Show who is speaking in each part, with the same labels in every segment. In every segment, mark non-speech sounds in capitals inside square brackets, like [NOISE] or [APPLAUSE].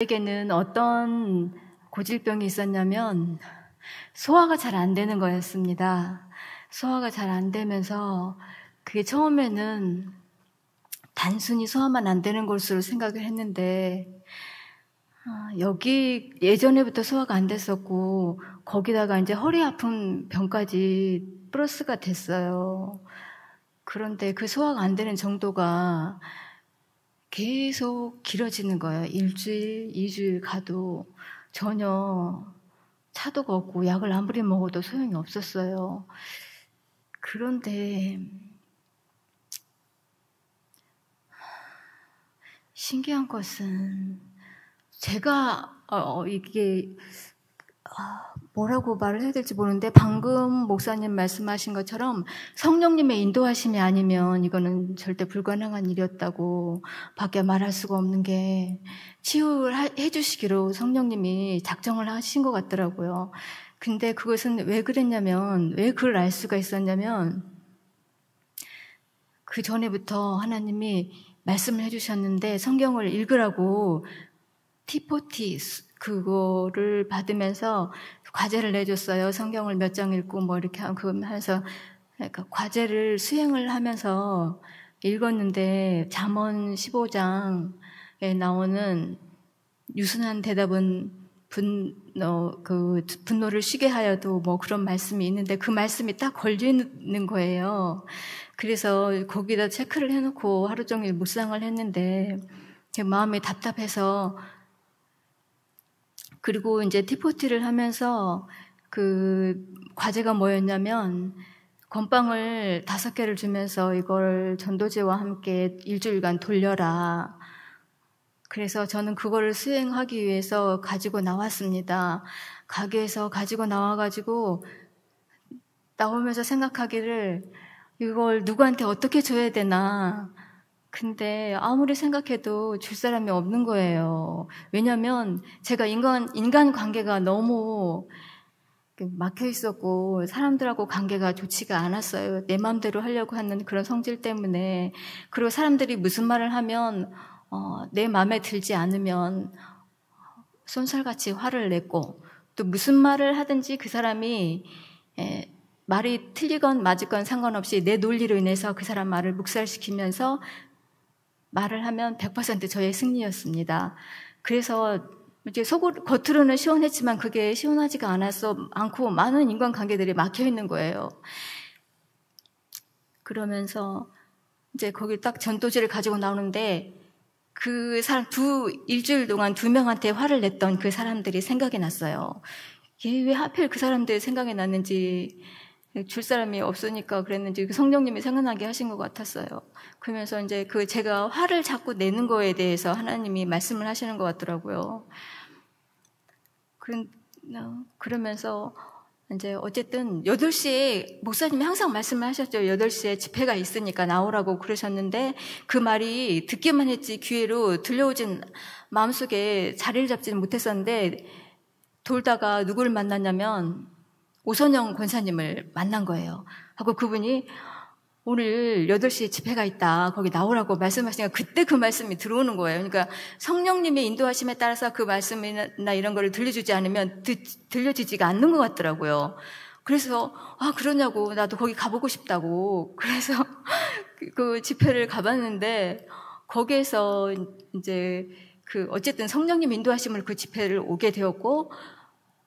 Speaker 1: 에게는 어떤 고질병이 있었냐면 소화가 잘 안 되는 거였습니다. 소화가 잘 안 되면서 그게 처음에는 단순히 소화만 안 되는 것으로 생각을 했는데 아, 여기 예전에부터 소화가 안 됐었고 거기다가 이제 허리 아픈 병까지 플러스가 됐어요. 그런데 그 소화가 안 되는 정도가 계속 길어지는 거예요. 일주일, 이주일 가도 전혀 차도 없고 약을 아무리 먹어도 소용이 없었어요. 그런데 신기한 것은 제가 어, 어 이게 뭐라고 말을 해야 될지 모르는데 방금 목사님 말씀하신 것처럼 성령님의 인도하심이 아니면 이거는 절대 불가능한 일이었다고 밖에 말할 수가 없는 게 치유를 해주시기로 성령님이 작정을 하신 것 같더라고요. 근데 그것은 왜 그랬냐면 왜 그걸 알 수가 있었냐면 그 전에부터 하나님이 말씀을 해주셨는데 성경을 읽으라고 티포티 그거를 받으면서 과제를 내줬어요. 성경을 몇 장 읽고 뭐 이렇게 하면서 그러니까 과제를 수행을 하면서 읽었는데 잠언 15장에 나오는 유순한 대답은 분, 어, 그, 분노를 쉬게 하여도 뭐 그런 말씀이 있는데 그 말씀이 딱 걸리는 거예요. 그래서 거기다 체크를 해놓고 하루 종일 묵상을 했는데 마음이 답답해서 그리고 이제 티포티를 하면서 그 과제가 뭐였냐면 건빵을 다섯 개를 주면서 이걸 전도제와 함께 일주일간 돌려라. 그래서 저는 그거를 수행하기 위해서 가지고 나왔습니다. 가게에서 가지고 나와가지고 나오면서 생각하기를 이걸 누구한테 어떻게 줘야 되나. 근데 아무리 생각해도 줄 사람이 없는 거예요. 왜냐면 제가 인간, 인간 관계가 너무 그 막혀 있었고 사람들하고 관계가 좋지가 않았어요. 내 마음대로 하려고 하는 그런 성질 때문에 그리고 사람들이 무슨 말을 하면 어, 내 마음에 들지 않으면 손살같이 화를 냈고 또 무슨 말을 하든지 그 사람이 에, 예, 말이 틀리건 맞을건 상관없이 내 논리로 인해서 그 사람 말을 묵살시키면서 말을 하면 100% 저의 승리였습니다. 그래서 이제 속으로 겉으로는 시원했지만 그게 시원하지가 않았서 않고 많은 인간관계들이 막혀 있는 거예요. 그러면서 이제 거기 딱 전도지를 가지고 나오는데 그 사람 두 일주일 동안 두 명한테 화를 냈던 그 사람들이 생각이 났어요. 왜 하필 그 사람들 생각이 났는지 줄 사람이 없으니까 그랬는지 그 성령님이 생각나게 하신 것 같았어요. 그러면서 이제 그 제가 화를 자꾸 내는 거에 대해서 하나님이 말씀을 하시는 것 같더라고요. 어, 그러면서 이제 어쨌든 8시에 목사님이 항상 말씀을 하셨죠. 8시에 집회가 있으니까 나오라고 그러셨는데 그 말이 듣기만 했지 귀에로 들려오진 마음속에 자리를 잡지는 못했었는데 돌다가 누구를 만났냐면 오선영 권사님을 만난 거예요. 하고 그분이 오늘 8시에 집회가 있다. 거기 나오라고 말씀하시니까 그때 그 말씀이 들어오는 거예요. 그러니까 성령님의 인도하심에 따라서 그 말씀이나 이런 거를 들려주지 않으면 듣, 들려지지가 않는 것 같더라고요. 그래서 아 그러냐고 나도 거기 가보고 싶다고 그래서 [LAUGHS] 그 집회를 가봤는데 거기에서 이제 그 어쨌든 성령님 인도하심을 그 집회를 오게 되었고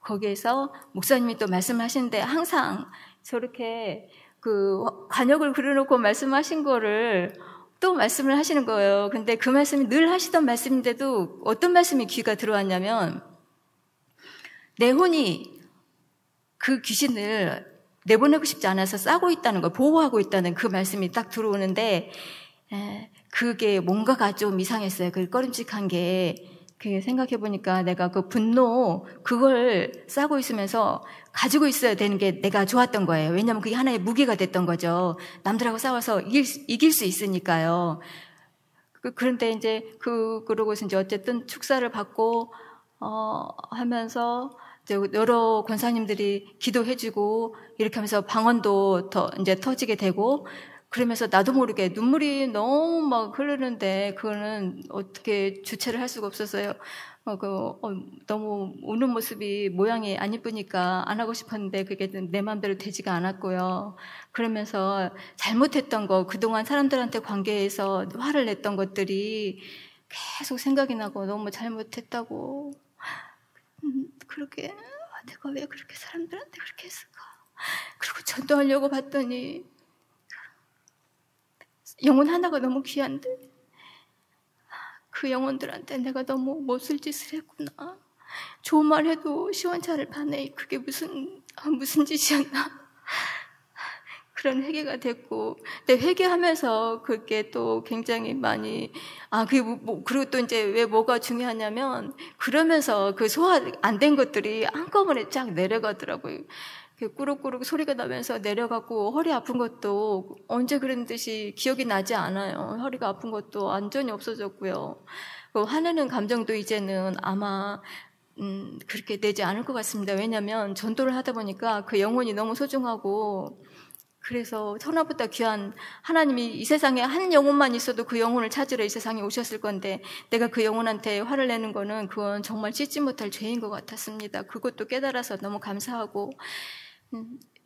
Speaker 1: 거기에서 목사님이 또 말씀하시는데 항상 저렇게 그 관역을 그려놓고 말씀하신 거를 또 말씀을 하시는 거예요. 근데 그 말씀이 늘 하시던 말씀인데도 어떤 말씀이 귀가 들어왔냐면 내 혼이 그 귀신을 내보내고 싶지 않아서 싸고 있다는 걸 보호하고 있다는 그 말씀이 딱 들어오는데 그게 뭔가가 좀 이상했어요. 그꺼림칙한게 그 생각해 보니까 내가 그 분노 그걸 싸고 있으면서 가지고 있어야 되는 게 내가 좋았던 거예요. 왜냐하면 그게 하나의 무기가 됐던 거죠. 남들하고 싸워서 이길, 이길 수 있으니까요. 그, 그런데 이제 그 그러고서 이제 어쨌든 축사를 받고 어 하면서 이제 여러 권사님들이 기도해주고 이렇게 하면서 방언도 더 이제 터지게 되고 그러면서 나도 모르게 눈물이 너무 막 흐르는데 그거는 어떻게 주체를 할 수가 없어서요 어, 그, 어, 너무 우는 모습이 모양이 안 이쁘니까 안 하고 싶었는데 그게 내 마음대로 되지가 않았고요. 그러면서 잘못했던 거, 그동안 사람들한테 관계에서 화를 냈던 것들이 계속 생각이 나고 너무 잘못했다고. 음, 그렇게, 아, 내가 왜 그렇게 사람들한테 그렇게 했을까? 그리고 전도하려고 봤더니 영혼 하나가 너무 귀한데 그 영혼들한테 내가 너무 못쓸 짓을 했구나. 좋은 말 해도 시원찮을 반에 그게 무슨 아, 무슨 짓이었나 그런 회개가 됐고 근데 회개하면서 그게 또 굉장히 많이 아 그게 뭐, 뭐 그리고 또 이제 왜 뭐가 중요하냐면 그러면서 그 소화 안 된 것들이 한꺼번에 쫙 내려가더라고요. 그 꾸룩꾸룩 소리가 나면서 내려가고 허리 아픈 것도 언제 그런 듯이 기억이 나지 않아요. 허리가 아픈 것도 완전히 없어졌고요. 그 화내는 감정도 이제는 아마 음, 그렇게 되지 않을 것 같습니다. 왜냐하면 전도를 하다 보니까 그 영혼이 너무 소중하고 그래서 천하보다 귀한 하나님이 이 세상에 한 영혼만 있어도 그 영혼을 찾으러 이 세상에 오셨을 건데 내가 그 영혼한테 화를 내는 거는 그건 정말 찢지 못할 죄인 것 같았습니다. 그것도 깨달아서 너무 감사하고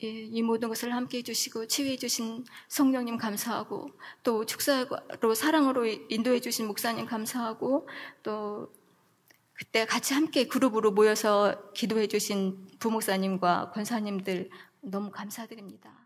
Speaker 1: 예, 이 모든 것을 함께 해주시고 치유해 주신 성령님 감사하고 또 축사로 사랑으로 인도해 주신 목사님 감사하고 또 그때 같이 함께 그룹으로 모여서 기도해 주신 부목사님과 권사님들 너무 감사드립니다.